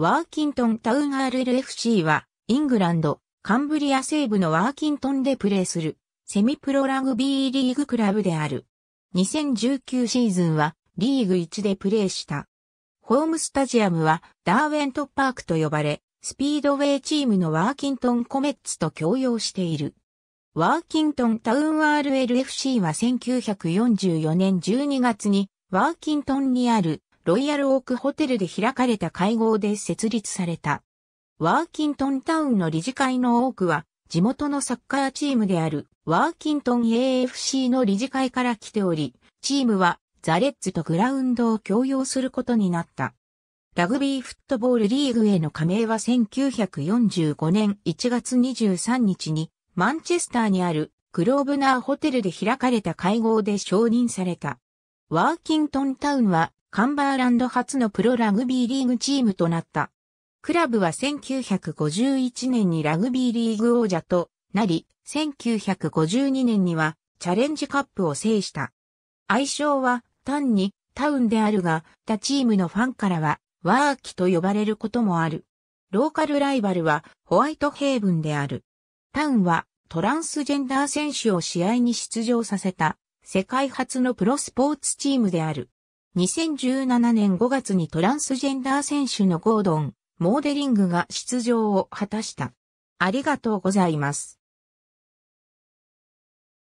ワーキントンタウン RLFC は、イングランド、カンブリア西部のワーキントンでプレーする、セミプロラグビーリーグクラブである。2019シーズンは、リーグ1でプレーした。ホームスタジアムは、ダーウェントパークと呼ばれ、スピードウェイチームのワーキントンコメッツと共用している。ワーキントンタウン RLFC は1944年12月に、ワーキントンにあるロイヤルオークホテルで開かれた会合で設立された。ワーキントンタウンの理事会の多くは、地元のサッカーチームであるワーキントン AFC の理事会から来ており、チームはザレッズとグラウンドを共用することになった。ラグビーフットボールリーグへの加盟は1945年1月23日にマンチェスターにあるグローブナーホテルで開かれた会合で承認された。ワーキントンタウンはカンバーランド初のプロラグビーリーグチームとなった。クラブは1951年にラグビーリーグ王者となり、1952年にはチャレンジカップを制した。愛称は単にタウンであるが、他チームのファンからはワーキと呼ばれることもある。ローカルライバルはホワイトヘイブンである。タウンはトランスジェンダー選手を試合に出場させた世界初のプロスポーツチームである。2017年5月にトランスジェンダー選手のゴードン、モーデリングが出場を果たした。ありがとうございます。